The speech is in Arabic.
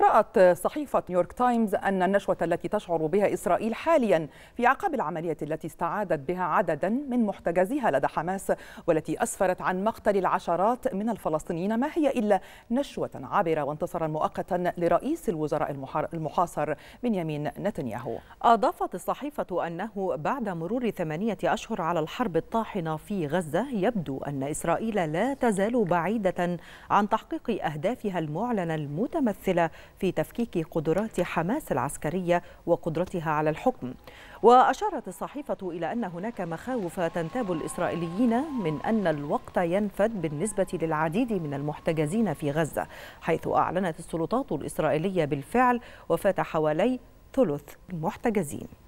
رأت صحيفة نيويورك تايمز أن النشوة التي تشعر بها إسرائيل حاليا في عقاب العملية التي استعادت بها عددا من محتجزيها لدى حماس والتي أسفرت عن مقتل العشرات من الفلسطينيين ما هي إلا نشوة عابرة وانتصارا مؤقتا لرئيس الوزراء المحاصر بنيامين نتنياهو أضافت الصحيفة أنه بعد مرور ثمانية أشهر على الحرب الطاحنة في غزة يبدو أن إسرائيل لا تزال بعيدة عن تحقيق أهدافها المعلنة المتمثلة في تفكيك قدرات حماس العسكرية وقدرتها على الحكم وأشارت الصحيفة إلى أن هناك مخاوف تنتاب الإسرائيليين من أن الوقت ينفد بالنسبة للعديد من المحتجزين في غزة حيث أعلنت السلطات الإسرائيلية بالفعل وفاة حوالي ثلث المحتجزين